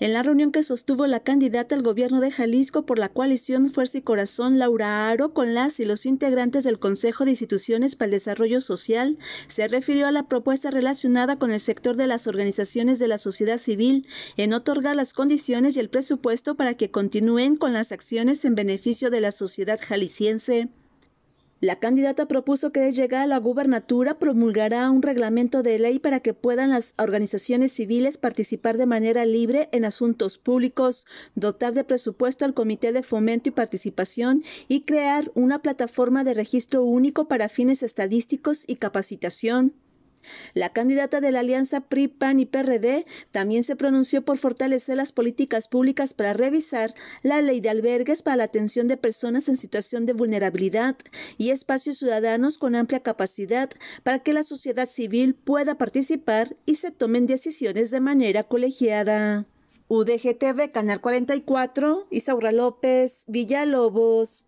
En la reunión que sostuvo la candidata al gobierno de Jalisco por la coalición Fuerza y Corazón, Laura Aro, con las y los integrantes del Consejo de Instituciones para el Desarrollo Social, se refirió a la propuesta relacionada con el sector de las organizaciones de la sociedad civil en otorgar las condiciones y el presupuesto para que continúen con las acciones en beneficio de la sociedad jalisciense. La candidata propuso que de llegar a la gubernatura promulgará un reglamento de ley para que puedan las organizaciones civiles participar de manera libre en asuntos públicos, dotar de presupuesto al Comité de Fomento y Participación y crear una plataforma de registro único para fines estadísticos y capacitación. La candidata de la alianza PRI, PAN y PRD también se pronunció por fortalecer las políticas públicas para revisar la ley de albergues para la atención de personas en situación de vulnerabilidad y espacios ciudadanos con amplia capacidad para que la sociedad civil pueda participar y se tomen decisiones de manera colegiada. UDGTV, Canal 44, Isaura López, Villalobos.